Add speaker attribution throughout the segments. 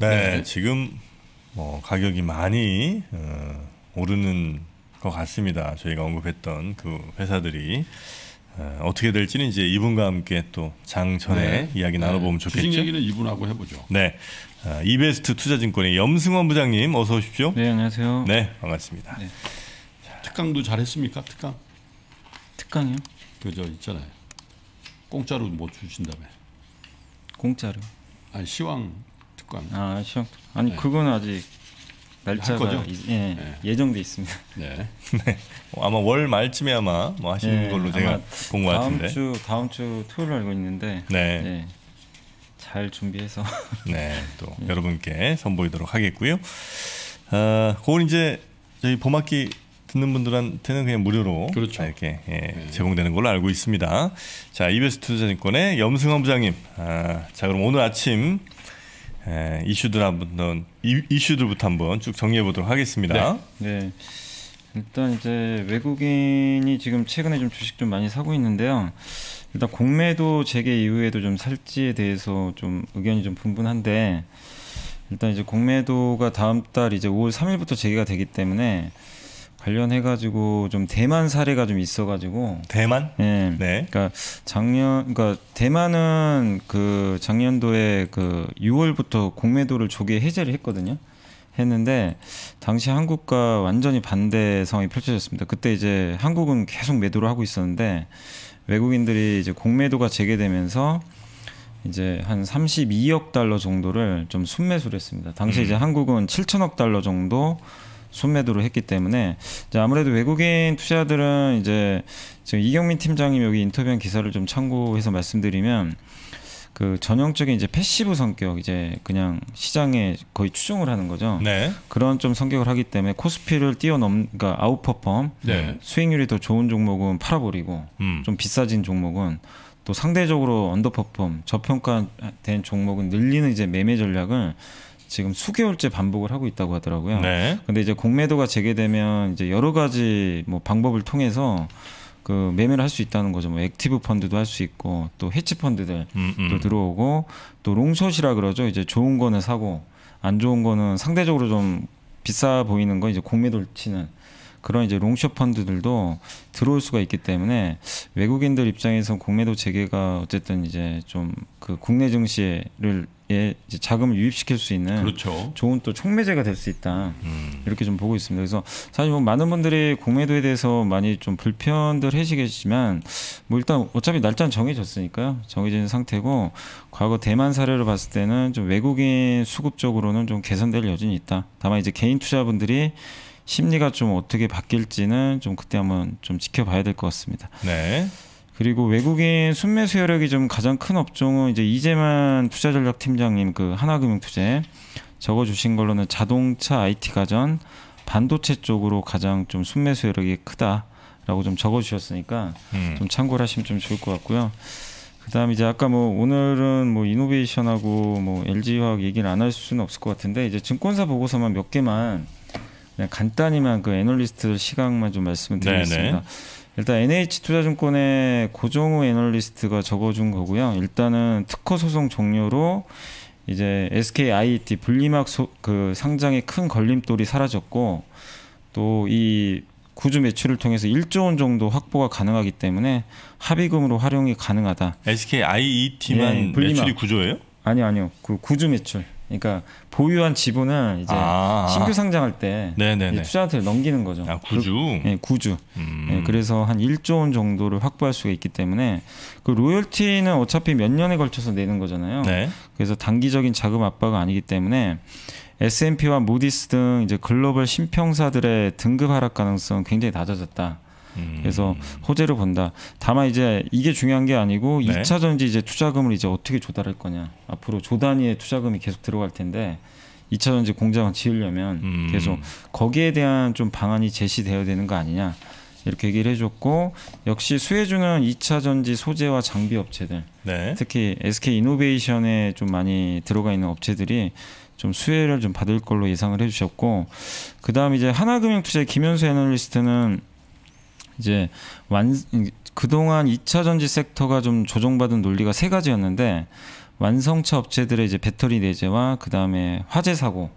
Speaker 1: 네, 네. 지금 뭐 가격이 많이 어, 오르는 것 같습니다. 저희가 언급했던 그 회사들이 어, 어떻게 될지는 이제 이분과 함께 또 장 전에 네. 이야기 네. 나눠보면 좋겠죠. 주식 얘기는 이분하고 해보죠. 네, 어, 이베스트 투자증권의 염승원 부장님 어서 오십시오. 네, 안녕하세요. 네, 반갑습니다. 네.
Speaker 2: 특강도 잘했습니까? 특강? 특강이요?
Speaker 1: 그저 있잖아요.
Speaker 2: 공짜로 못 뭐 주신다며. 공짜로? 아니 시황
Speaker 1: 특강. 그러니까. 아 시험 아니 네. 그건 아직 날짜가 예, 네. 정돼 있습니다. 네. 네. 뭐 아마 월 말쯤에 아마 뭐 하시는 네, 걸로 제가 본 것 같은데. 다음
Speaker 3: 주 다음 주 토요일 알고 있는데. 네. 네.
Speaker 1: 잘 준비해서. 네. 또 예. 여러분께 선보이도록 하겠고요. 아, 그걸 이제 저희 봄학기 듣는 분들한테는 그냥 무료로 그렇죠. 이렇게 예, 네. 제공되는 걸로 알고 있습니다. 자, 이베스 투자증권의 염승환 부장님. 아, 자, 그럼 오늘 아침 예, 이슈들 한번 이, 슈들부터 한번 쭉 정리해 보도록 하겠습니다.
Speaker 3: 네. 네. 일단 이제 외국인이 지금 최근에 좀 주식 좀 많이 사고 있는데요. 일단 공매도 재개 이후에도 좀 살지에 대해서 좀 의견이 좀 분분한데 일단 이제 공매도가 다음 달 이제 5월 3일부터 재개가 되기 때문에 관련해가지고 좀 대만 사례가 좀 있어가지고 대만? 예. 네. 그러니까 작년, 그러니까 대만은 그 작년도에 그 6월부터 공매도를 조기 해제를 했거든요. 했는데 당시 한국과 완전히 반대 상황이 펼쳐졌습니다. 그때 이제 한국은 계속 매도를 하고 있었는데 외국인들이 이제 공매도가 재개되면서 이제 한 32억 달러 정도를 좀 순매수를 했습니다. 당시 음. 이제 한국은 7천억 달러 정도 순매도를 했기 때문에 아무래도 외국인 투자들은 이제 지금 이경민 팀장님 여기 인터뷰한 기사를 좀 참고해서 말씀드리면 그 전형적인 이제 패시브 성격 이제 그냥 시장에 거의 추종을 하는 거죠. 네. 그런 좀 성격을 하기 때문에 코스피를 뛰어넘 그러니까 아웃퍼펌 네. 수익률이 더 좋은 종목은 팔아버리고 음. 좀 비싸진 종목은 또 상대적으로 언더퍼펌 저평가된 종목은 늘리는 이제 매매 전략을 지금 수개월째 반복을 하고 있다고 하더라고요. 네. 근데 이제 공매도가 재개되면 이제 여러 가지 뭐 방법을 통해서 그 매매를 할 수 있다는 거죠. 뭐 액티브 펀드도 할 수 있고 또 해치 펀드들 음, 음, 또 들어오고 또 롱숏이라 그러죠. 이제 좋은 거는 사고 안 좋은 거는 상대적으로 좀 비싸 보이는 거 이제 공매도를 치는 그런 이제 롱숏 펀드들도 들어올 수가 있기 때문에 외국인들 입장에서 공매도 재개가 어쨌든 이제 좀 그 국내 증시를 예, 이제 자금을 유입시킬 수 있는 그렇죠. 좋은 또 촉매제가 될 수 있다 음. 이렇게 좀 보고 있습니다. 그래서 사실 뭐 많은 분들이 공매도에 대해서 많이 좀 불편들 해시겠지만 뭐 일단 어차피 날짜는 정해졌으니까요 정해진 상태고 과거 대만 사례를 봤을 때는 좀 외국인 수급 적으로는좀 개선될 여진이 있다. 다만 이제 개인 투자분들이 심리가 좀 어떻게 바뀔지는 좀 그때 한번 좀 지켜봐야 될 것 같습니다. 네. 그리고 외국인 순매수 여력이 좀 가장 큰 업종은 이제 이재만 투자전략 팀장님 그 하나금융투자에 적어주신 걸로는 자동차, IT 가전, 반도체 쪽으로 가장 좀 순매수 여력이 크다라고 좀 적어주셨으니까 음. 좀 참고를 하시면 좀 좋을 것 같고요. 그다음 이제 아까 뭐 오늘은 뭐 이노베이션하고 뭐 LG화학 얘기를 안 할 수는 없을 것 같은데 이제 증권사 보고서만 몇 개만 그냥 간단히만 그 애널리스트 시각만 좀 말씀을 드리겠습니다. 네네. 일단 NH투자증권의 고정우 애널리스트가 적어준 거고요. 일단은 특허 소송 종료로 이제 SKIT 분리막 소, 그 상장의 큰 걸림돌이 사라졌고 또 이 구주 매출을 통해서 1조 원 정도 확보가 가능하기 때문에 합의금으로 활용이
Speaker 1: 가능하다. SKIET만 예, 매출이
Speaker 3: 구조예요? 아니요, 아니요. 그 구주 매출. 그러니까 보유한 지분을 이제 아. 신규 상장할 때 네, 네, 네. 투자한테 넘기는 거죠. 아, 구주. 그, 네, 구주. 음. 네, 그래서 한 1조 원 정도를 확보할 수가 있기 때문에 그 로열티는 어차피 몇 년에 걸쳐서 내는 거잖아요. 네. 그래서 단기적인 자금 압박은 아니기 때문에 S&P와 모디스 등 이제 글로벌 신평사들의 등급 하락 가능성 굉장히 낮아졌다. 음. 그래서 호재로 본다. 다만 이제 이게 중요한 게 아니고 네. 2차 전지 이제 투자금을 이제 어떻게 조달할 거냐. 앞으로 조 단위의 투자금이 계속 들어갈 텐데 2차 전지 공장을 지으려면 음. 계속 거기에 대한 좀 방안이 제시되어야 되는 거 아니냐. 이렇게 얘기를 해줬고 역시 수혜주는 2차 전지 소재와 장비 업체들 네. 특히 SK 이노베이션에 좀 많이 들어가 있는 업체들이 좀 수혜를 좀 받을 걸로 예상을 해주셨고 그 다음 이제 하나금융투자의 김현수 애널리스트는 이제 완 그동안 2차 전지 섹터가 좀 조정받은 논리가 세 가지였는데 완성차 업체들의 이제 배터리 내재와 그다음에 화재 사고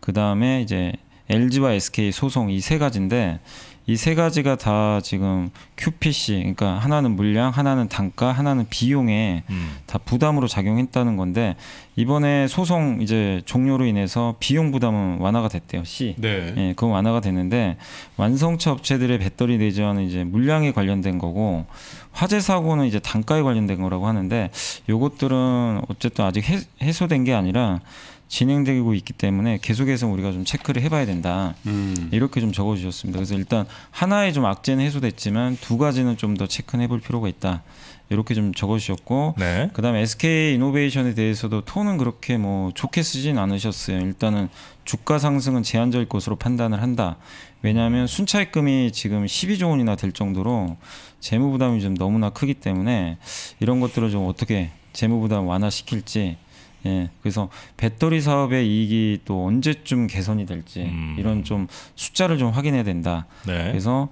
Speaker 3: 그다음에 이제 LG와 SK 소송 이 세 가지인데 이세 가지가 다 지금 QPC 그러니까 하나는 물량, 하나는 단가, 하나는 비용에 음. 다 부담으로 작용했다는 건데 이번에 소송 이제 종료로 인해서 비용 부담은 완화가 됐대요. C. 네. 예, 그건 완화가 됐는데 완성차 업체들의 배터리 내전은 이제 물량에 관련된 거고 화재 사고는 이제 단가에 관련된 거라고 하는데 요것들은 어쨌든 아직 해소된 게 아니라 진행되고 있기 때문에 계속해서 우리가 좀 체크를 해봐야 된다 음. 이렇게 좀 적어주셨습니다. 그래서 일단 하나의 좀 악재는 해소됐지만 두 가지는 좀 더 체크해볼 필요가 있다 이렇게 좀 적어주셨고 네. 그다음에 SK 이노베이션에 대해서도 톤은 그렇게 뭐 좋게 쓰진 않으셨어요. 일단은 주가 상승은 제한적일 것으로 판단을 한다. 왜냐하면 순차익금이 지금 12조 원이나 될 정도로 재무 부담이 좀 너무나 크기 때문에 이런 것들을 좀 어떻게 재무 부담 완화시킬지 예, 그래서 배터리 사업의 이익이 또 언제쯤 개선이 될지 음. 이런 좀 숫자를 좀 확인해야 된다. 네. 그래서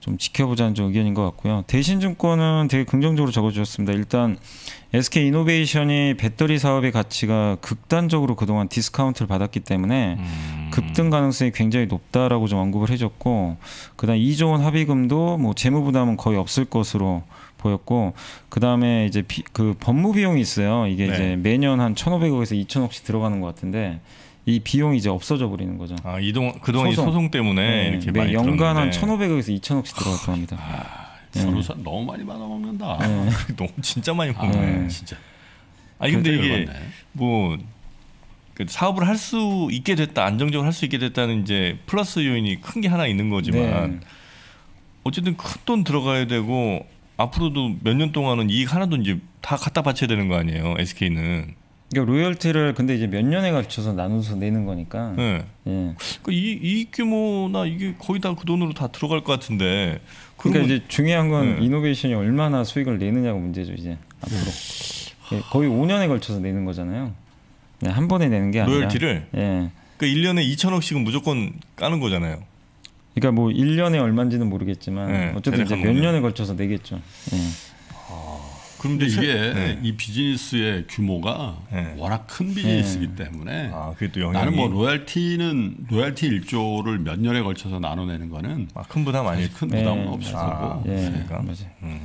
Speaker 3: 좀 지켜보자는 좀 의견인 것 같고요. 대신증권은 되게 긍정적으로 적어주셨습니다. 일단 SK 이노베이션이 배터리 사업의 가치가 극단적으로 그동안 디스카운트를 받았기 때문에 음. 급등 가능성이 굉장히 높다라고 좀 언급을 해줬고, 그다음 2조 원 합의금도 뭐 재무 부담은 거의 없을 것으로 보였고 그다음에 이제 비, 그 법무 비용이 있어요. 이게 네. 이제 매년 한 1,500억에서 2,000억씩 들어가는 것 같은데 이 비용이 이제 없어져 버리는 거죠. 아, 이동 그동안 소송, 소송 때문에 네, 이렇게 매 연간 들었는데. 한 1,500억에서 2,000억씩 들어갔다고 합니다. 아, 네. 서로 너무 많이
Speaker 2: 받아먹는다. 네.
Speaker 1: 너무 진짜 많이 먹네. 아, 네, 진짜.
Speaker 2: 아 근데 이게
Speaker 1: 뭐그 사업을 할 수 있게 됐다, 안정적으로 할 수 있게 됐다는 이제 플러스 요인이 큰 게 하나 있는 거지만 네. 어쨌든 큰 돈 들어가야 되고 앞으로도 몇 년 동안은 이익 하나도 이제 다 갖다 바쳐야 되는 거 아니에요 SK는
Speaker 3: 그러니까 로열티를 근데 이제 몇 년에 걸쳐서 나눠서 내는 거니까 네. 예. 그러니까 이, 이익 규모나 이게 거의 다 그 돈으로 다 들어갈 것 같은데 그러니까 이제 중요한 건 네. 이노베이션이 얼마나 수익을 내느냐가 문제죠 이제 앞으로 예, 거의 5년에 걸쳐서 내는 거잖아요 한 번에 내는 게 아니라 로열티를 예.
Speaker 1: 그러니까 1년에 2천억씩은 무조건 까는 거잖아요
Speaker 3: 그러니까 뭐 1년에 얼마인지는 모르겠지만 네, 어쨌든 이제 몇 년에
Speaker 1: 걸쳐서 내겠죠.
Speaker 3: 네. 예.
Speaker 2: 그런데 이게 네. 이 비즈니스의 규모가 네. 워낙 큰 네. 비즈니스이기 네. 때문에 아, 나는 뭐 로열티는 로열티 일조를몇 년에 걸쳐서 나눠내는
Speaker 1: 거는 아, 큰 부담 아니 큰 네. 부담은 없을 거고 아, 예. 그러니까 음.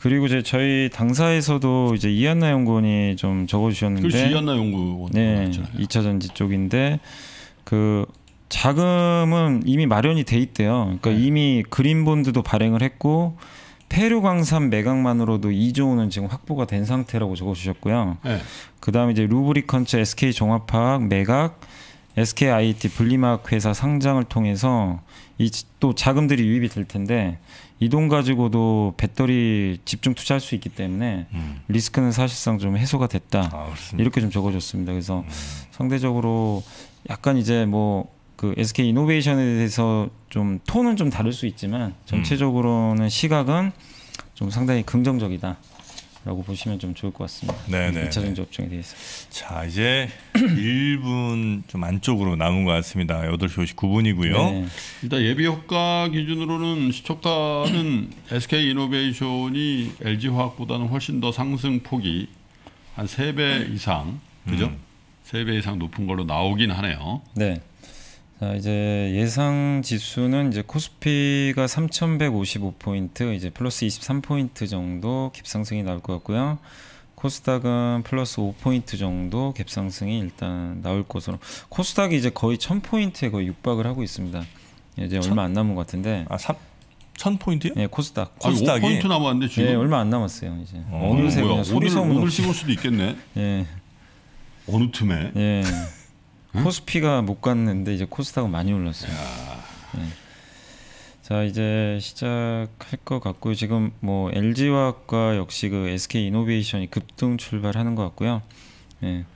Speaker 3: 그리고 이제 저희 당사에서도 이제 이한나 연구원이 좀 적어주셨는데 그렇지 이한나 연구원 네, 2차 전지 쪽인데 그 자금은 이미 마련이 돼 있대요. 그러니까 네. 이미 그린본드도 발행을 했고 페루광산 매각만으로도 2조 원은 지금 확보가 된 상태라고 적어주셨고요. 네. 그다음에 이제 루브리컨츠 SK 종합학 매각, SK IT 분리마크 회사 상장을 통해서 이 또 자금들이 유입이 될 텐데 이 돈 가지고도 배터리 집중 투자할 수 있기 때문에 음. 리스크는 사실상 좀 해소가 됐다. 아, 이렇게 좀 적어줬습니다. 그래서 음. 상대적으로 약간 이제 뭐그 SK 이노베이션에 대해서 좀 톤은 좀 다를 수 있지만 전체적으로는 시각은 좀 상당히 긍정적이다. 라고 보시면 좀 좋을 것 같습니다. 네네. 2차전지 업종에 대해서.
Speaker 1: 자 이제 1분 좀 안쪽으로 남은 것 같습니다. 8시 59분이고요. 네네.
Speaker 3: 일단 예비
Speaker 2: 효과 기준으로는 시초가는 SK 이노베이션이 LG 화학보다는 훨씬 더 상승 폭이 한 3배 이상 그죠? 음. 3배 이상 높은 걸로 나오긴 하네요.
Speaker 3: 네. 자, 이제 예상 지수는 이제 코스피가 3,155포인트, 이제 플러스 23포인트 정도 갭상승이 나올 것 같고요. 코스닥은 플러스 5포인트 정도 갭상승이 일단 나올 것으로. 코스닥이 이제 거의 1,000포인트에 거의 육박을 하고 있습니다. 이제 천? 얼마 안 남은 것 같은데. 아, 3, 1000포인트요? 네, 예, 코스닥. 코스닥이 5포인트 남았는데 지금. 네, 얼마 안 남았어요, 이제. 어, 어느새 오늘 오늘 씹을 수도 있겠네. 예. 네. 어느 틈에. 예. 네. 코스피가 못 갔는데 이제 코스닥은 많이 올랐어요. 네. 자 이제 시작할 것 같고요. 지금 뭐 LG화학과 역시 그 SK 이노베이션이 급등 출발하는 것 같고요. 네.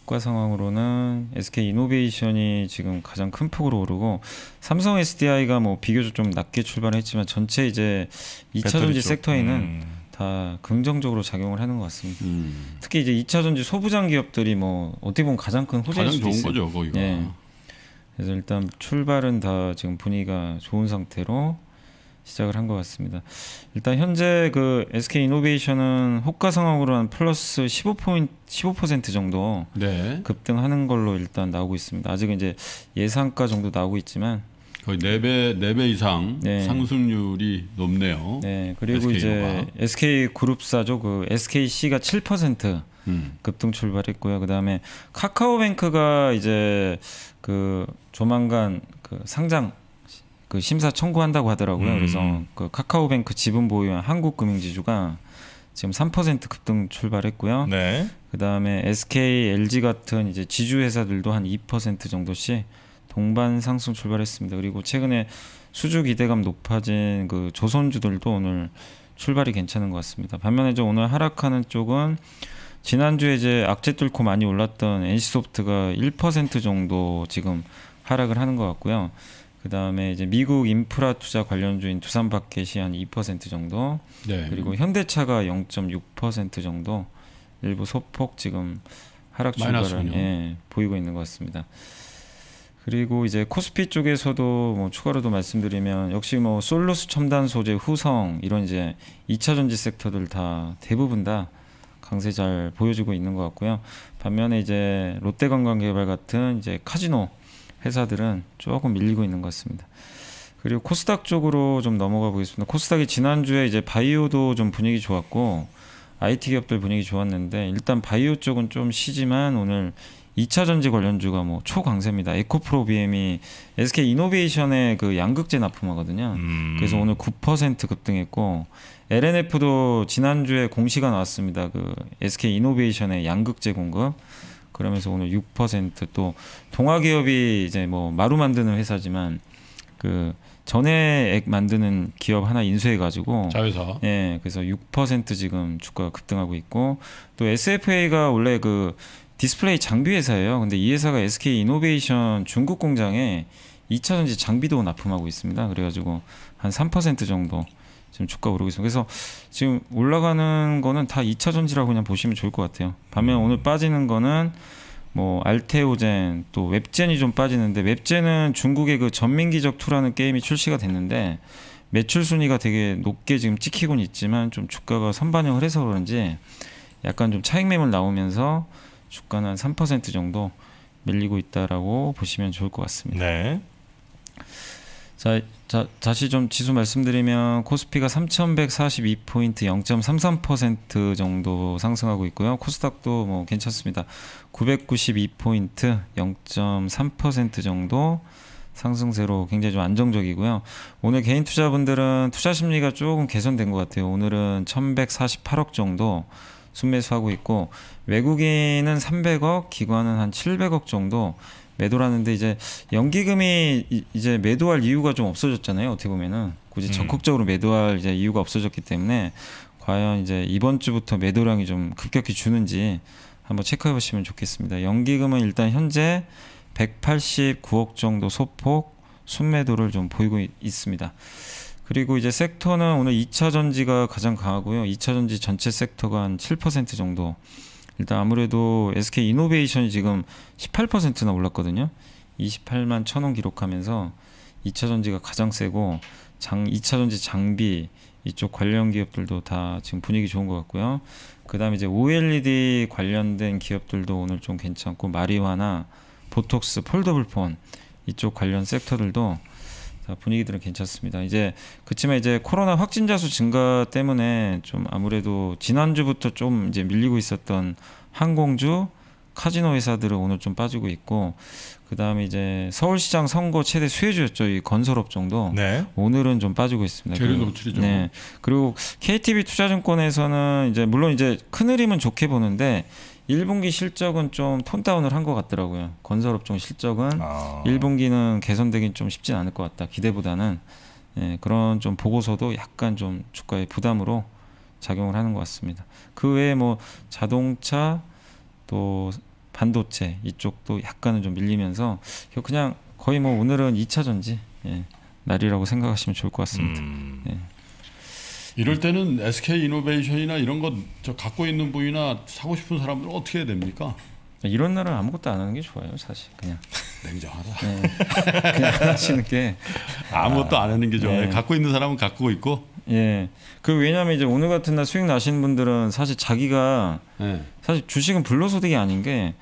Speaker 3: 주가 상황으로는 SK 이노베이션이 지금 가장 큰 폭으로 오르고 삼성 SDI가 뭐 비교적 좀 낮게 출발했지만 전체 이제 2차 전지 섹터에는 음. 다 아, 긍정적으로 작용을 하는 것 같습니다. 음. 특히 이제 2차 전지 소부장 기업들이 뭐 어떻게 보면 가장 큰 호재일 가장 좋은 있어요. 거죠, 거기가. 예. 그래서 일단 출발은 다 지금 분위기가 좋은 상태로 시작을 한 것 같습니다. 일단 현재 그 SK 이노베이션은 호가 상황으로 한 플러스 15포인트 15% 정도 네. 급등하는 걸로 일단 나오고 있습니다. 아직 은 이제 예상가 정도 나오고 있지만 거의 4배, 4배 이상 네.
Speaker 2: 상승률이 높네요. 네, 그리고 SK가. 이제
Speaker 3: SK 그룹사죠. 그 SKC가 7% 음. 급등 출발했고요. 그다음에 카카오뱅크가 이제 그 조만간 그 상장 그 심사 청구한다고 하더라고요. 음. 그래서 그 카카오뱅크 지분 보유한 한국금융지주가 지금 3% 급등 출발했고요. 네. 그다음에 SK, LG 같은 이제 지주 회사들도 한 2% 정도씩 동반 상승 출발했습니다. 그리고 최근에 수주 기대감 높아진 그 조선주들도 오늘 출발이 괜찮은 것 같습니다. 반면에 저 오늘 하락하는 쪽은 지난주에 이제 악재 뚫고 많이 올랐던 NC소프트가 1% 정도 지금 하락을 하는 것 같고요. 그 다음에 이제 미국 인프라 투자 관련주인 두산 바켓이 한 2% 정도, 네. 그리고 현대차가 0.6% 정도 일부 소폭 지금 하락 출발을 예, 보이고 있는 것 같습니다. 그리고 이제 코스피 쪽에서도 뭐 추가로도 말씀드리면 역시 뭐 솔루스 첨단 소재 후성 이런 이제 2차 전지 섹터들 다 대부분 다 강세 잘 보여주고 있는 것 같고요. 반면에 이제 롯데관광개발 같은 이제 카지노 회사들은 조금 밀리고 있는 것 같습니다. 그리고 코스닥 쪽으로 좀 넘어가 보겠습니다. 코스닥이 지난주에 이제 바이오도 좀 분위기 좋았고 IT 기업들 분위기 좋았는데 일단 바이오 쪽은 좀 쉬지만 오늘 2차 전지 관련주가 뭐 초강세입니다. 에코프로 BM이 SK 이노베이션의 그 양극재 납품하거든요. 음. 그래서 오늘 9% 급등했고 LNF도 지난주에 공시가 나왔습니다. 그 SK 이노베이션의 양극재 공급 그러면서 오늘 6%또 동화기업이 이제 뭐 마루 만드는 회사지만 그 전해액 만드는 기업 하나 인수해 가지고 자회사 예 그래서 6% 지금 주가가 급등하고 있고 또 SFA가 원래 그 디스플레이 장비 회사예요. 근데 이 회사가 SK 이노베이션 중국 공장에 2차전지 장비도 납품하고 있습니다. 그래가지고 한 3% 정도 지금 주가 오르고 있어요 그래서 지금 올라가는 거는 다 2차전지라고 그냥 보시면 좋을 것 같아요. 반면 음. 오늘 빠지는 거는 뭐 알테오젠 또 웹젠이 좀 빠지는데 웹젠은 중국의 그 전민기적 2라는 게임이 출시가 됐는데 매출 순위가 되게 높게 지금 찍히곤 있지만 좀 주가가 선반영을 해서 그런지 약간 좀 차익 매물 나오면서 주가는 한3% 정도 밀리고 있다라고 보시면 좋을 것 같습니다. 네. 자, 자 다시 좀 지수 말씀드리면 코스피가 3,142포인트 0.33% 정도 상승하고 있고요. 코스닥도 뭐 괜찮습니다. 992포인트 0.3% 정도 상승세로 굉장히 좀 안정적이고요. 오늘 개인 투자분들은 투자 심리가 조금 개선된 것 같아요. 오늘은 1,148억 정도 순매수하고 있고 외국인은 300억, 기관은 한 700억 정도 매도라는데 이제 연기금이 이제 매도할 이유가 좀 없어졌잖아요. 어떻게 보면은 굳이 음. 적극적으로 매도할 이제 이유가 없어졌기 때문에 과연 이제 이번 주부터 매도량이 좀 급격히 주는지 한번 체크해 보시면 좋겠습니다. 연기금은 일단 현재 189억 정도 소폭 순매도를 좀 보이고 있습니다. 그리고 이제 섹터는 오늘 2차 전지가 가장 강하고요. 2차 전지 전체 섹터가 한 7% 정도 일단 아무래도 SK 이노베이션이 지금 18%나 올랐거든요. 28만 천원 기록하면서 2차 전지가 가장 세고 장 2차 전지 장비 이쪽 관련 기업들도 다 지금 분위기 좋은 것 같고요. 그다음에 이제 OLED 관련된 기업들도 오늘 좀 괜찮고 마리화나 보톡스, 폴더블폰 이쪽 관련 섹터들도 아, 분위기들은 괜찮습니다. 이제 그치만 이제 코로나 확진자 수 증가 때문에 좀 아무래도 지난주부터 좀 이제 밀리고 있었던 항공주 카지노 회사들은 오늘 좀 빠지고 있고 그다음에 이제 서울시장 선거 최대 수혜주였죠 이 건설업종도 네. 오늘은 좀 빠지고 있습니다. 재료 노출이죠. 네. 그리고 KTB 투자증권에서는 이제 물론 이제 큰 흐름은 좋게 보는데 1분기 실적은 좀 톤다운을 한 것 같더라고요. 건설업종 실적은 아. 1분기는 개선되긴 좀 쉽진 않을 것 같다. 기대보다는 예, 그런 좀 보고서도 약간 좀 주가의 부담으로 작용을 하는 것 같습니다. 그 외에 뭐 자동차 또 반도체 이쪽도 약간은 좀 밀리면서 그냥 거의 뭐 오늘은 2차전지 예, 날이라고 생각하시면 좋을 것 같습니다. 음. 예. 이럴 때는 SK 이노베이션이나
Speaker 2: 이런 것저 갖고 있는 분이나 사고 싶은 사람들은 어떻게 해야 됩니까? 이런 날은 아무것도 안
Speaker 3: 하는 게 좋아요, 사실 그냥. 냉정하다. 네. 그냥 하시는 게 아무것도 안 하는 게 좋아요. 네. 갖고 있는 사람은 갖고 있고. 예. 그 왜냐하면 이제 오늘 같은 날 수익 나시는 분들은 사실 자기가 네. 사실 주식은 불로소득이 아닌 게.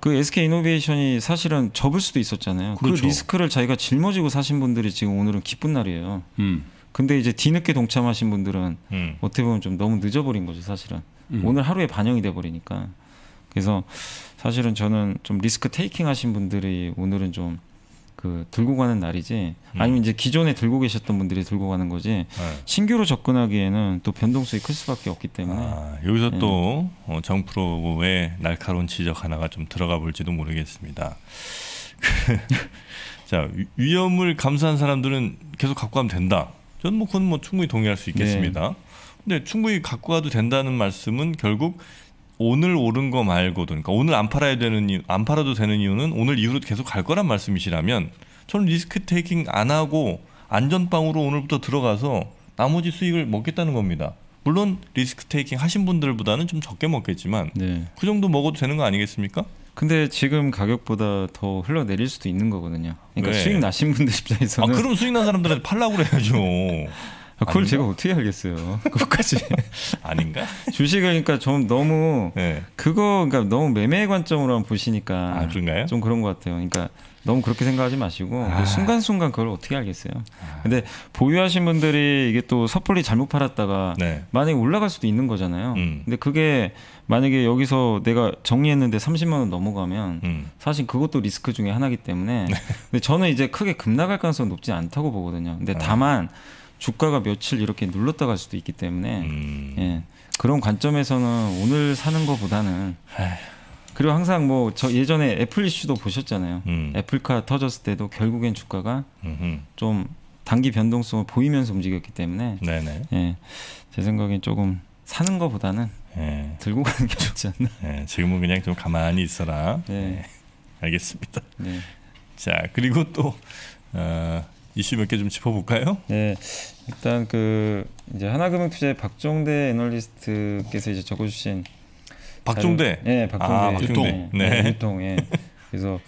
Speaker 3: 그 SK 이노베이션이 사실은 접을 수도 있었잖아요. 그 그렇죠. 그 리스크를 자기가 짊어지고 사신 분들이 지금 오늘은 기쁜 날이에요. 음. 근데 이제 뒤늦게 동참하신 분들은 음. 어떻게 보면 좀 너무 늦어버린 거죠 사실은 음. 오늘 하루에 반영이 돼버리니까 그래서 사실은 저는 좀 리스크 테이킹 하신 분들이 오늘은 좀 그 들고 가는 날이지 음. 아니면 이제 기존에
Speaker 1: 들고 계셨던 분들이 들고
Speaker 3: 가는 거지 네. 신규로 접근하기에는 또 변동성이 클 수밖에 없기 때문에 아,
Speaker 1: 여기서 네. 또 어, 정프로의 날카로운 지적 하나가 좀 들어가 볼지도 모르겠습니다. 그, 자 위험을 감수한 사람들은 계속 갖고 가면 된다. 저는 뭐 그건 뭐 충분히 동의할 수 있겠습니다. 네. 근데 충분히 갖고 가도 된다는 말씀은 결국 오늘 오른 거 말고도 그러니까 오늘 안 팔아야 되는 이유, 안 팔아도 되는 이유는 오늘 이후로 계속 갈 거란 말씀이시라면 저는 리스크 테이킹 안 하고 안전빵으로 오늘부터 들어가서 나머지 수익을 먹겠다는 겁니다. 물론 리스크 테이킹 하신 분들보다는 좀 적게 먹겠지만 네. 그 정도 먹어도 되는 거 아니겠습니까? 근데 지금 가격보다 더 흘러내릴 수도 있는 거거든요. 그러니까 네. 수익 나신 분들 입장에서는 아 그럼 수익 난 사람들한테
Speaker 3: 팔라고 그래야죠. 아, 그걸 아닌가? 제가 어떻게 알겠어요. 그것까지 아닌가? 주식을 그러니까 좀 너무 네. 그거 그러니까 너무 매매 관점으로만 보시니까 아, 좀 그런 것 같아요. 그러니까 너무 그렇게 생각하지 마시고 아. 그 순간순간 그걸 어떻게 알겠어요. 아. 근데 보유하신 분들이 이게 또 섣불리 잘못 팔았다가 네. 만약에 올라갈 수도 있는 거잖아요. 음. 근데 그게 만약에 여기서 내가 정리했는데 30만 원 넘어가면 음. 사실 그것도 리스크 중에 하나이기 때문에 네. 근데 저는 이제 크게 급락할 가능성은 높지 않다고 보거든요. 근데 아. 다만 주가가 며칠 이렇게 눌렀다 갈 수도 있기 때문에 음. 예. 그런 관점에서는 오늘 사는 것보다는 에휴. 그리고 항상 뭐 저 예전에 애플 이슈도 보셨잖아요. 음. 애플카 터졌을 때도 결국엔 주가가 음흠. 좀 단기 변동성을 보이면서 움직였기 때문에 네네. 예, 제 생각엔 조금 사는
Speaker 1: 것보다는 예. 들고 가는 게 좋지 않나. 예, 지금은 그냥 좀 가만히 있어라. 예. 예. 알겠습니다. 네. 자 그리고 또 어, 이슈 몇개 좀
Speaker 3: 짚어볼까요? 네, 일단 그 이제 하나금융투자의 박종대 애널리스트께서 이제 적어주신 박종대. 예, 네, 박종대. 아, 박종대. 유통. 네. 네. 유통. 예. 그래서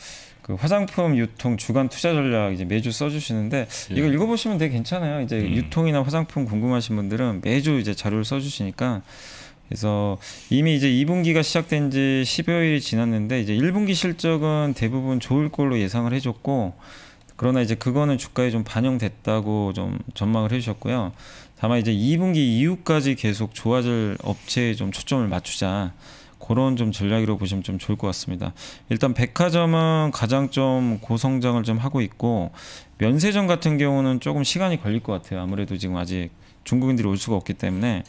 Speaker 3: 그 화장품 유통 주간 투자 전략 이제 매주 써주시는데 예. 이거 읽어보시면 되게 괜찮아요. 이제 음. 유통이나 화장품 궁금하신 분들은 매주 이제 자료를 써주시니까 그래서 이미 이제 2분기가 시작된 지 10여일이 지났는데 이제 1분기 실적은 대부분 좋을 걸로 예상을 해줬고 그러나 이제 그거는 주가에 좀 반영됐다고 좀 전망을 해주셨고요. 다만 이제 2분기 이후까지 계속 좋아질 업체에 좀 초점을 맞추자. 그런 좀 전략으로 보시면 좀 좋을 것 같습니다. 일단 백화점은 가장 좀 고성장을 좀 하고 있고 면세점 같은 경우는 조금 시간이 걸릴 것 같아요. 아무래도 지금 아직 중국인들이 올 수가 없기 때문에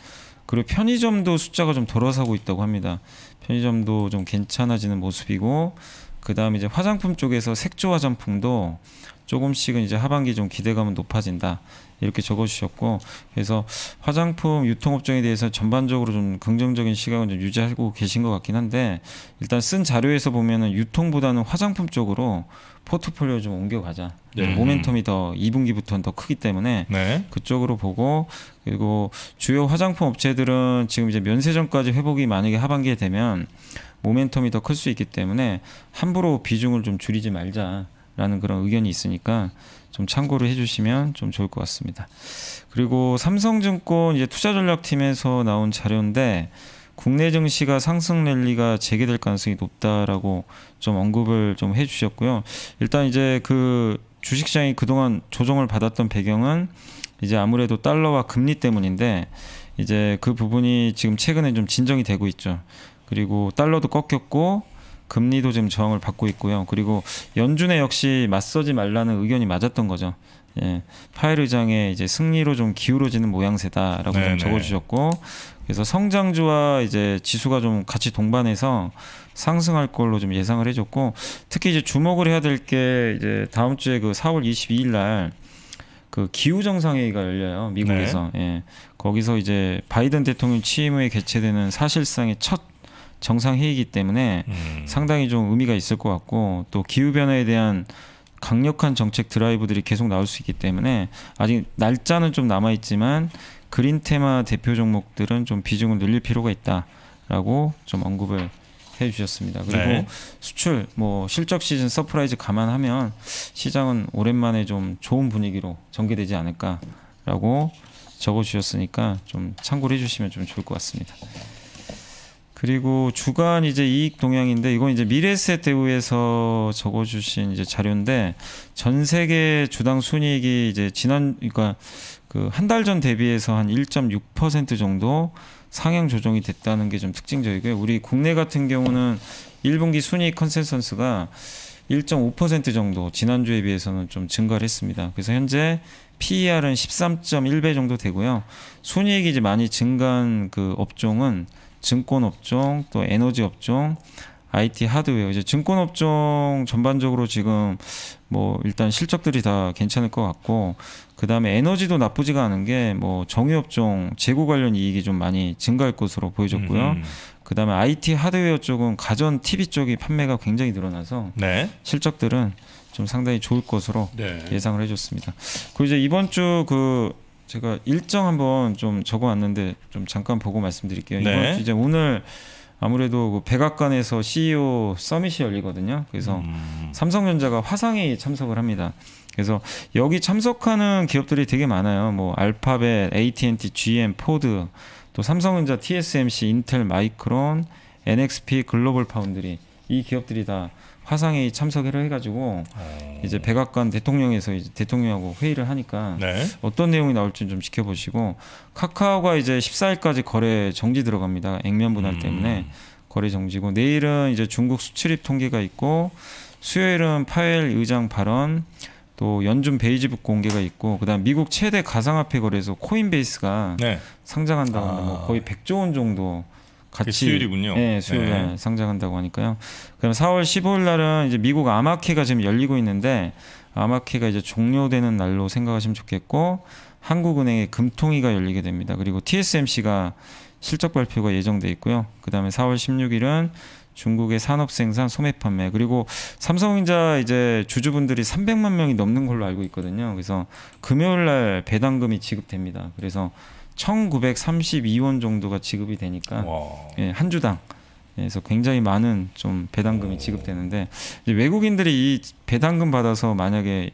Speaker 3: 그리고 편의점도 숫자가 좀 돌아서고 있다고 합니다. 편의점도 좀 괜찮아지는 모습이고 그 다음에 이제 화장품 쪽에서 색조 화장품도 조금씩은 이제 하반기 좀 기대감은 높아진다. 이렇게 적어주셨고 그래서 화장품 유통업종에 대해서 전반적으로 좀 긍정적인 시각은 좀 유지하고 계신 것 같긴 한데 일단 쓴 자료에서 보면은 유통보다는 화장품 쪽으로 포트폴리오 좀 옮겨가자. 네. 모멘텀이 더 2분기부터는 더 크기 때문에 네. 그쪽으로 보고 그리고 주요 화장품 업체들은 지금 이제 면세점까지 회복이 만약에 하반기에 되면 모멘텀이 더 클 수 있기 때문에 함부로 비중을 좀 줄이지 말자라는 그런 의견이 있으니까 좀 참고를 해주시면 좀 좋을 것 같습니다. 그리고 삼성증권 이제 투자전략팀에서 나온 자료인데 국내 증시가 상승 랠리가 재개될 가능성이 높다라고 좀 언급을 좀 해주셨고요. 일단 이제 그 주식시장이 그동안 조정을 받았던 배경은 이제 아무래도 달러와 금리 때문인데 이제 그 부분이 지금 최근에 좀 진정이 되고 있죠. 그리고 달러도 꺾였고 금리도 지금 저항을 받고 있고요. 그리고 연준에 역시 맞서지 말라는 의견이 맞았던 거죠. 예, 파일 의장의 이제 승리로 좀 기울어지는 모양새다라고 네네. 좀 적어주셨고 그래서 성장주와 이제 지수가 좀 같이 동반해서 상승할 걸로 좀 예상을 해줬고 특히 이제 주목을 해야 될 게 이제 다음 주에 그 4월 22일 날 그 기후 정상회의가 열려요 미국에서 네. 예, 거기서 이제 바이든 대통령 취임 후에 개최되는 사실상의 첫 정상회의이기 때문에 음. 상당히 좀 의미가 있을 것 같고 또 기후변화에 대한 강력한 정책 드라이브들이 계속 나올 수 있기 때문에 아직 날짜는 좀 남아있지만 그린 테마 대표 종목들은 좀 비중을 늘릴 필요가 있다라고 좀 언급을 해주셨습니다. 그리고 네. 수출 뭐 실적 시즌 서프라이즈 감안하면 시장은 오랜만에 좀 좋은 분위기로 전개되지 않을까라고 적어주셨으니까 좀 참고를 해주시면 좀 좋을 것 같습니다. 그리고 주간 이제 이익 동향인데 이건 이제 미래세 대우에서 적어주신 이제 자료인데 전 세계 주당 순이익이 이제 지난 그러니까 그 한 달 전 대비해서 한 1.6% 정도 상향 조정이 됐다는 게 좀 특징적이고요. 우리 국내 같은 경우는 1분기 순이익 컨센서스가 1.5% 정도 지난주에 비해서는 좀 증가를 했습니다. 그래서 현재 PER은 13.1배 정도 되고요. 순이익이 이제 많이 증가한 그 업종은 증권 업종, 또 에너지 업종, IT 하드웨어 이제 증권 업종 전반적으로 지금 뭐 일단 실적들이 다 괜찮을 것 같고 그 다음에 에너지도 나쁘지가 않은 게 뭐 정유업종 재고 관련 이익이 좀 많이 증가할 것으로 보여졌고요. 음. 그 다음에 IT 하드웨어 쪽은 가전 TV 쪽이 판매가 굉장히 늘어나서 네. 실적들은 좀 상당히 좋을 것으로 네. 예상을 해줬습니다. 그리고 이제 이번 주그 제가 일정 한번 좀 적어왔는데 좀 잠깐 보고 말씀드릴게요. 네. 이번 이제 오늘 아무래도 그 백악관에서 CEO 서밋이 열리거든요. 그래서 음. 삼성전자가 화상회 참석을 합니다. 그래서 여기 참석하는 기업들이 되게 많아요. 뭐 알파벳, AT&T, GM, 포드, 또 삼성전자, TSMC, 인텔, 마이크론, NXP, 글로벌 파운드리 이 기업들이 다 화상회의 참석을 해가지고 오. 어. 이제 백악관 대통령에서 이제 대통령하고 회의를 하니까 네. 어떤 내용이 나올지 좀 지켜보시고 카카오가 이제 14일까지 거래 정지 들어갑니다. 액면 분할 음. 때문에 거래 정지고 내일은 이제 중국 수출입 통계가 있고 수요일은 파웰 의장 발언 또 연준 베이지북 공개가 있고 그다음 미국 최대 가상화폐 거래소 코인베이스가 네. 상장한다고 뭐 아. 뭐 거의 100조 원 정도 같이 수요일이군요. 예, 수요일 네. 상장한다고 하니까요. 그럼 4월 15일 날은 이제 미국 아마케가 지금 열리고 있는데 아마케가 이제 종료되는 날로 생각하시면 좋겠고 한국은행의 금통위가 열리게 됩니다. 그리고 TSMC가 실적 발표가 예정돼 있고요. 그다음에 4월 16일은 중국의 산업 생산 소매 판매 그리고 삼성전자 이제 주주분들이 300만 명이 넘는 걸로 알고 있거든요. 그래서 금요일 날 배당금이 지급됩니다. 그래서 1,932원 정도가 지급이 되니까 예, 한 주당 그래서 굉장히 많은 좀 배당금이 오. 지급되는데 외국인들이 이 배당금 받아서 만약에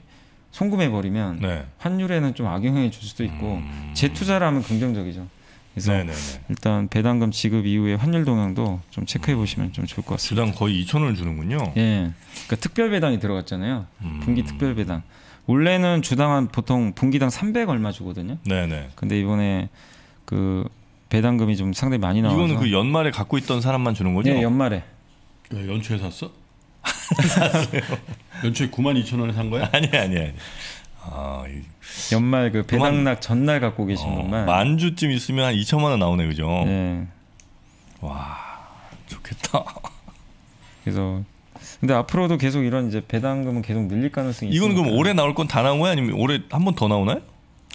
Speaker 3: 송금해 버리면 네. 환율에는 좀 악영향이 줄 수도 있고 음. 재투자라면 긍정적이죠. 그래서 네네네. 네, 네. 일단 배당금 지급 이후에 환율 동향도 좀 체크해 보시면 좀 좋을 것 같습니다. 주당 거의 2천 원을 주는군요. 예, 그러니까 특별 배당이 들어갔잖아요. 음. 분기 특별 배당. 원래는 주당 한 보통 분기당 300 얼마 주거든요. 네네. 근데 이번에 그 배당금이 좀 상당히 많이 나와서
Speaker 2: 이거는 그
Speaker 1: 연말에 갖고 있던 사람만 주는 거죠? 네, 연말에. 왜 연초에 샀어? 연초에 9만 2천 원에 산 거야? 아니 아니 아니. 아, 이... 연말 그 배당락
Speaker 3: 전날 갖고 계신 어, 분만
Speaker 2: 만
Speaker 1: 주쯤 있으면 한 2천만 원 나오네 그죠? 네. 와 좋겠다. 그래서 근데 앞으로도
Speaker 3: 계속 이런 이제 배당금은 계속 늘릴 가능성이 이건 있으니까. 그럼 올해
Speaker 1: 나올 건 다 나온 거야 아니면 올해 한 번 더 나오나요?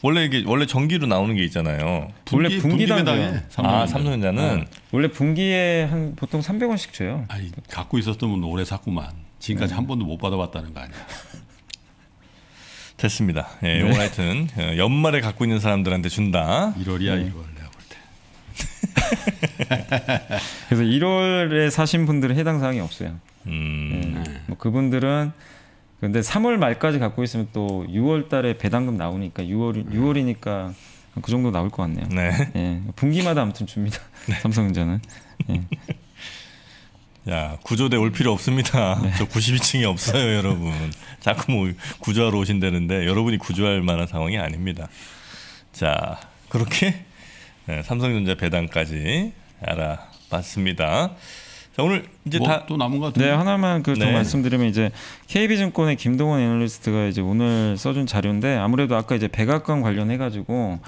Speaker 1: 원래 이게 원래 정기로 나오는 게 있잖아요. 분기, 원래 분기당 분아 삼성전자는 어. 원래 분기에 한 보통 300원씩 줘요. 아니 갖고 있었으면 오래 샀구만. 지금까지 네. 한 번도 못 받아봤다는 거 아니야? 됐습니다. 예, 네. 하여튼 어, 연말에 갖고 있는 사람들한테 준다. 1월이야 네. 1월. 그래서 1월에 사신 분들은 해당 사항이 없어요. 음. 네. 뭐
Speaker 3: 그분들은 근데 3월 말까지 갖고 있으면 또 6월 달에 배당금 나오니까 6월 6월이니까 음. 그 정도 나올 것 같네요. 네. 예. 분기마다 아무튼 줍니다. 네. 삼성전자는.
Speaker 1: 예. 야 구조대 올 필요 없습니다. 네. 저 92층이 없어요, 여러분. 자꾸 뭐 구조하러 오신다는데 여러분이 구조할 만한 상황이 아닙니다. 자 그렇게 예, 삼성전자 배당까지 알아봤습니다. 자 오늘 이제 뭐, 다또 남은 것 같은데. 네 하나만 그좀 네. 말씀드리면
Speaker 3: 이제 KB증권의 김동원 애널리스트가 이제 오늘 써준 자료인데 아무래도 아까 이제 백악관 관련해 가지고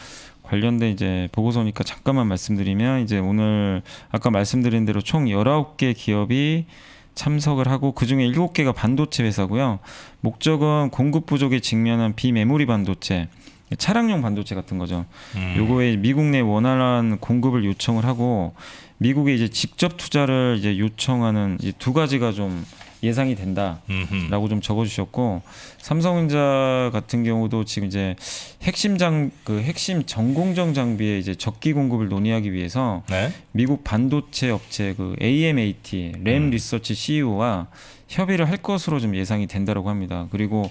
Speaker 3: 관련된 이제 보고서니까 잠깐만 말씀드리면 이제 오늘 아까 말씀드린 대로 총 열아홉 개 기업이 참석을 하고 그중에 일곱 개가 반도체 회사고요. 목적은 공급 부족에 직면한 비메모리 반도체 차량용 반도체 같은 거죠. 음. 요거에 미국 내 원활한 공급을 요청을 하고 미국에 이제 직접 투자를 이제 요청하는 이제 두 가지가 좀 예상이 된다라고 좀 적어주셨고 삼성전자 같은 경우도 지금 이제 핵심 장그 핵심 전공정 장비의 이제 적기 공급을 논의하기 위해서 네? 미국 반도체 업체 그 AMAT 램 음. 리서치 CEO와 협의를 할 것으로 좀 예상이 된다고 합니다. 그리고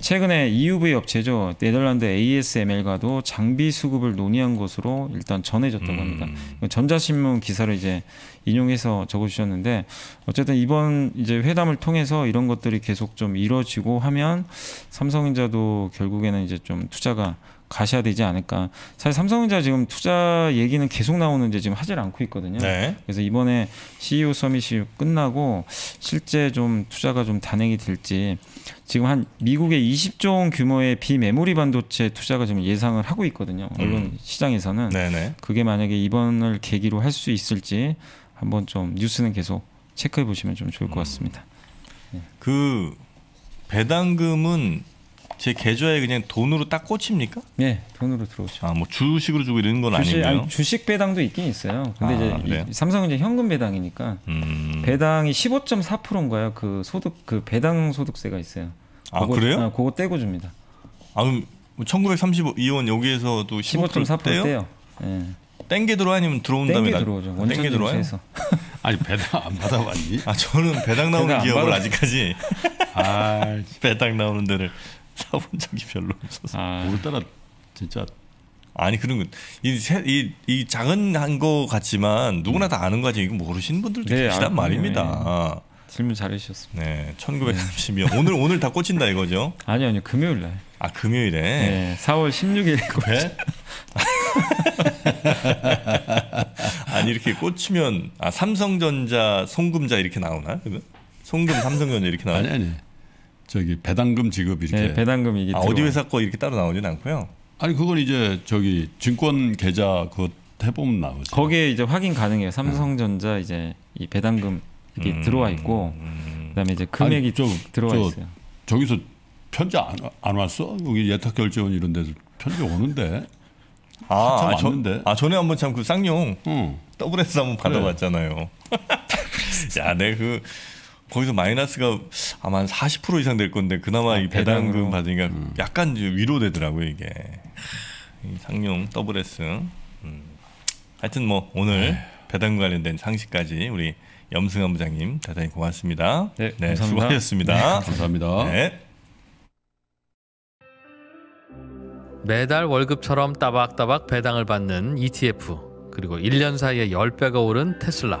Speaker 3: 최근에 EUV 업체죠 네덜란드 ASML과도 장비 수급을 논의한 것으로 일단 전해졌다고 음. 합니다. 그 전자신문 기사를 이제 인용해서 적어주셨는데 어쨌든 이번 이제 회담을 통해서 이런 것들이 계속 좀 이루어지고 하면 삼성전자도 결국에는 이제 좀 투자가 가셔야 되지 않을까. 사실 삼성전자 지금 투자 얘기는 계속 나오는데 지금 하질 않고 있거든요. 네. 그래서 이번에 CEO 서밋이 끝나고 실제 좀 투자가 좀 단행이 될지 지금 한 미국의 20조 원 규모의 비메모리 반도체 투자가 지금 예상을 하고 있거든요. 음. 언론 음. 시장에서는 네네. 그게 만약에 이번을 계기로 할 수 있을지 한번 좀 뉴스는 계속 체크해 보시면 좀 좋을 것 음. 같습니다. 음.
Speaker 1: 네. 그 배당금은 제 계좌에 그냥 돈으로 딱 꽂힙니까?
Speaker 3: 네, 돈으로 들어오죠. 아, 뭐
Speaker 1: 주식으로 주고 이런 건 주식, 아닌가요? 아니,
Speaker 3: 주식 배당도 있긴 있어요. 근데 아, 이제 삼성은 이제 현금 배당이니까 음... 배당이 15.4%인가요? 그 소득 그
Speaker 1: 배당 소득세가 있어요. 아, 그거, 그래요? 아, 그거 떼고 줍니다. 아, 그럼 1932원 뭐 여기에서도 15.4% 떼요? 떼 예. 땡게 들어 아니면 들어온다며? 땡게 들어오죠. 땡게 들어와요? 아니 배당 안 받아봤니? 아 저는 배당 나오는 배당 기업을 아직까지 아 배당 나오는 데를 싸본 적이 별로 없어서 아. 오늘따라 진짜 아니 그런 건이이 이 작은 한 거 같지만 누구나 음. 다 아는 거지 이거 모르시는 분들도 네, 계시단 아, 말입니다. 네, 네. 질문 잘해주셨습니다. 네, 1930명. 오늘 오늘 다 꽂힌다 이거죠? 아니아니 금요일 날. 아, 금요일에. 네, 4월 16일에 꽂. 아니 이렇게 꽂히면 아 삼성전자 송금자 이렇게 나오나? 송금 삼성전자 이렇게 나오나? 아니 아니. 저기 배당금 지급 이렇게 네, 배당금 이게 아, 어디 회사 거 이렇게 따로 나오진 않고요.
Speaker 3: 아니 그건 이제 저기 증권 계좌 그 해보면 나오죠. 거기에 이제 확인 가능해요. 삼성전자 음. 이제 이 배당금 이게 음. 들어와 있고 음. 그다음에 이제 금액이 아니, 저,
Speaker 2: 들어와 저, 있어요. 저기서 편지 안, 안 왔어? 여기 예탁 결제원 이런 데서 편지
Speaker 1: 오는데. 아, 아, 왔는데. 아 전에 한번 참 그 쌍용 응. 더블 S 한번 받아봤잖아요. 그래. 야, 내그 거기서 마이너스가 아마 한40% 이상 될 건데 그나마 아, 이 배당금 받으니까 음. 약간 위로되더라고요 이게 이 상용 더블 S 음. 하여튼 뭐 오늘 네. 배당금 관련된 상식까지 우리 염승환 부장님 대단히 고맙습니다 네, 네 감사합니다. 수고하셨습니다 네, 감사합니다 네.
Speaker 4: 매달 월급처럼 따박따박 배당을 받는 ETF 그리고 1년 사이에 10배가 오른 테슬라